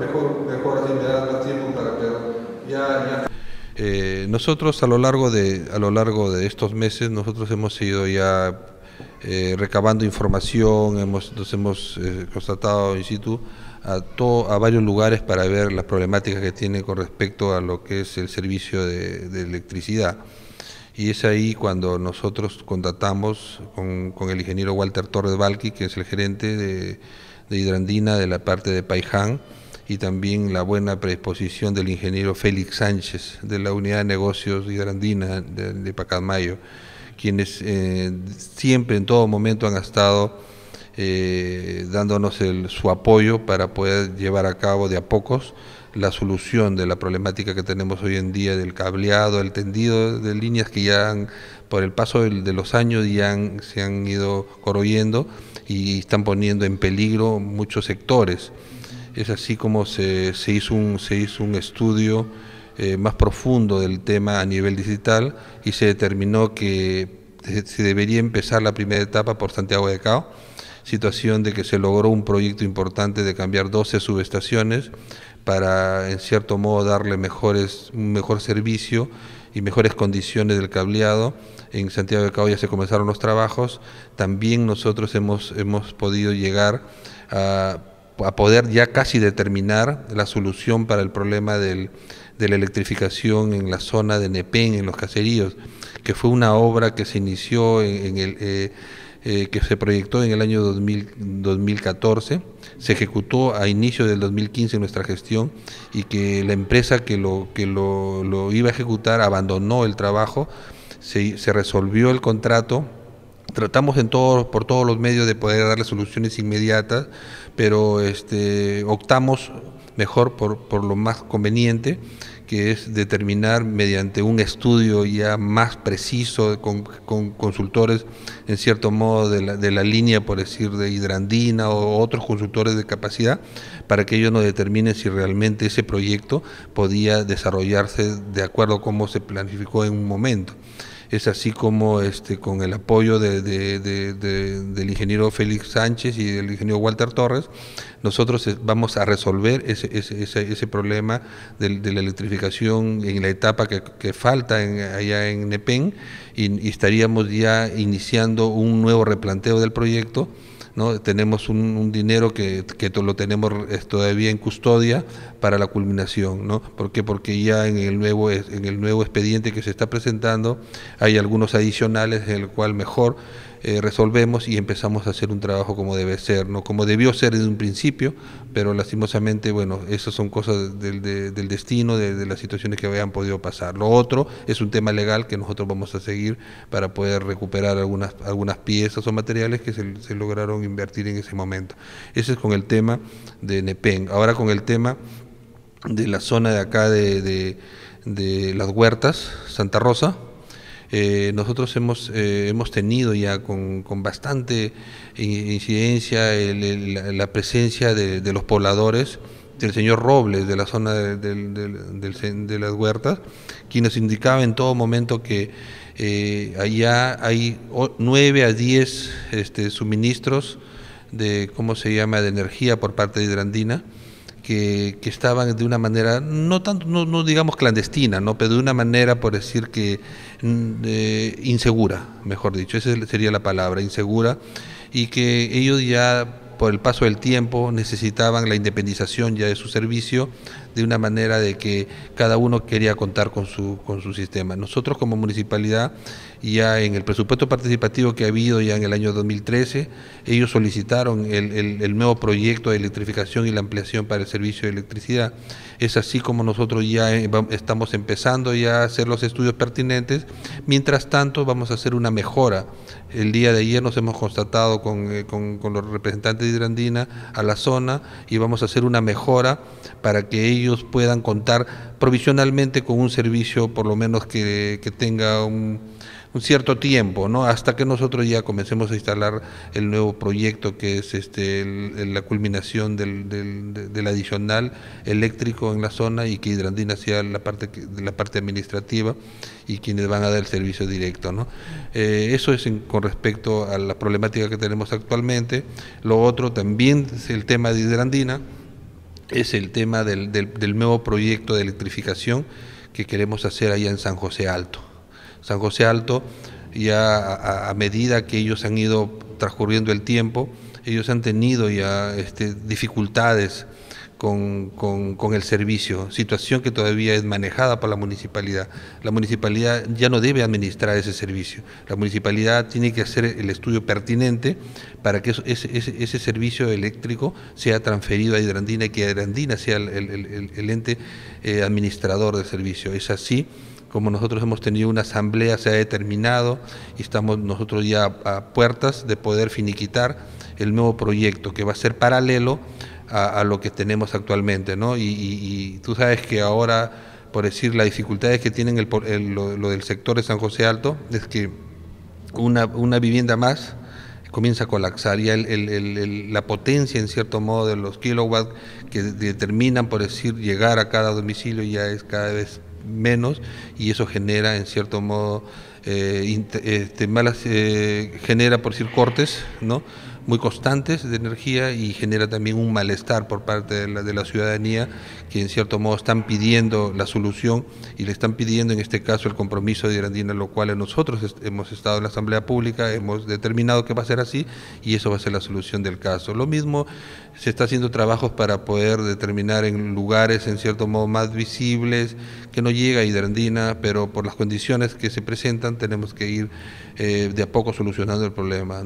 mejor, tiempo para ya, eh, nosotros a lo largo de a lo largo de estos meses nosotros hemos ido ya eh, recabando información, hemos, nos hemos eh, constatado in situ a, a varios lugares para ver las problemáticas que tiene con respecto a lo que es el servicio de, electricidad. Y es ahí cuando nosotros contactamos con, el ingeniero Walter Torres Valky, que es el gerente de, de Hidrandina de la parte de Paiján y también la buena predisposición del ingeniero Félix Sánchez de la Unidad de Negocios y de, de Pacamayo, quienes eh, siempre en todo momento han estado eh, dándonos su apoyo para poder llevar a cabo de a pocos la solución de la problemática que tenemos hoy en día del cableado, el tendido de líneas que ya han, por el paso de los años ya se han ido corroyendo y están poniendo en peligro muchos sectores. Es así como se, hizo, un, se hizo un estudio eh, más profundo del tema a nivel digital y se determinó que se debería empezar la primera etapa por Santiago de Cao, situación de que se logró un proyecto importante de cambiar 12 subestaciones para, en cierto modo, darle mejores, un mejor servicio y mejores condiciones del cableado. En Santiago de Cao ya se comenzaron los trabajos. También nosotros hemos, hemos podido llegar a a poder ya casi determinar la solución para el problema del, de la electrificación en la zona de Nepen, en los caseríos, que fue una obra que se inició en, el... Eh, eh, que se proyectó en el año 2014, se ejecutó a inicio del 2015 en nuestra gestión y que la empresa que lo, que lo, iba a ejecutar abandonó el trabajo, se, se resolvió el contrato tratamos en todo, por todos los medios de poder darle soluciones inmediatas, pero este, optamos mejor por, lo más conveniente, que es determinar mediante un estudio ya más preciso con, consultores, en cierto modo, de la, de la, línea, por decir, de hidrandina o otros consultores de capacidad, para que ellos nos determinen si realmente ese proyecto podía desarrollarse de acuerdo a cómo se planificó en un momento es así como este, con el apoyo del ingeniero Félix Sánchez y del ingeniero Walter Torres, nosotros eh, vamos a resolver ese, problema de, la electrificación en la etapa que, falta allá en Nepen y estaríamos ya iniciando un nuevo replanteo del proyecto tenemos un, dinero que, que, lo tenemos todavía en custodia para la culminación, ¿no? ¿Por qué? Porque ya en el nuevo, en el nuevo expediente que se está presentando hay algunos adicionales en el cual mejor eh, resolvemos y empezamos a hacer un trabajo como debe ser, no como debió ser desde un principio, pero lastimosamente, bueno, esas son cosas del, destino, de, las situaciones que habían podido pasar. Lo otro es un tema legal que nosotros vamos a seguir para poder recuperar algunas, algunas piezas o materiales que se, lograron invertir en ese momento. Ese es con el tema de Nepen... Ahora con el tema de la zona de acá de las huertas, Santa Rosa, eh, nosotros hemos, eh, hemos tenido ya con, bastante incidencia la presencia de, los pobladores del señor Robles de la zona de, las huertas, quien nos indicaba en todo momento que eh, allá hay 9 a 10 este, suministros de, ¿cómo se llama?, de energía por parte de Hidrandina que, estaban de una manera, no tanto, no, digamos clandestina, ¿no? pero de una manera, por decir que mm, insegura, mejor dicho, esa sería la palabra, insegura, y que ellos ya por el paso del tiempo necesitaban la independización ya de su servicio de una manera de que cada uno quería contar con su, con su sistema. Nosotros como municipalidad, ya en el presupuesto participativo que ha habido ya en el año 2013, ellos solicitaron el, nuevo proyecto de electrificación y la ampliación para el servicio de electricidad. Es así como nosotros ya eh, estamos empezando ya a hacer los estudios pertinentes. Mientras tanto, vamos a hacer una mejora. El día de ayer nos hemos constatado con eh, los representantes hidrandina a la zona y vamos a hacer una mejora para que ellos puedan contar provisionalmente con un servicio por lo menos que tenga un un cierto tiempo, ¿no? Hasta que nosotros ya comencemos a instalar el nuevo proyecto que es este, la culminación del, del, adicional eléctrico en la zona y que Hidrandina sea la parte, la parte administrativa y quienes van a dar el servicio directo, ¿no? Eh, eso es con respecto a la problemática que tenemos actualmente. Lo otro también es el tema de Hidrandina, es el tema del, del nuevo proyecto de electrificación que queremos hacer allá en San José Alto. San José Alto, ya a, medida que ellos han ido transcurriendo el tiempo, ellos han tenido ya este, dificultades con, el servicio, situación que todavía es manejada por la municipalidad. La municipalidad ya no debe administrar ese servicio, la municipalidad tiene que hacer el estudio pertinente para que ese, servicio eléctrico sea transferido a Hidrandina y que Hidrandina sea el, ente eh, administrador del servicio. Es así como nosotros hemos tenido una asamblea, se ha determinado y estamos nosotros ya a puertas de poder finiquitar el nuevo proyecto que va a ser paralelo a, lo que tenemos actualmente. Y, tú sabes que ahora, por decir, las dificultades que tienen el, lo, del sector de San José Alto es que una, vivienda más comienza a colapsar ya la potencia en cierto modo de los kilowatts que determinan por decir llegar a cada domicilio ya es cada vez menos y eso genera en cierto modo eh, este, malas eh, genera por decir cortes no muy constantes de energía y genera también un malestar por parte de la, ciudadanía que en cierto modo están pidiendo la solución y le están pidiendo en este caso el compromiso de Irandina, lo cual nosotros hemos estado en la Asamblea Pública, hemos determinado que va a ser así y eso va a ser la solución del caso. Lo mismo se está haciendo trabajos para poder determinar en lugares en cierto modo más visibles que no llega a pero por las condiciones que se presentan tenemos que ir eh, de a poco solucionando el problema.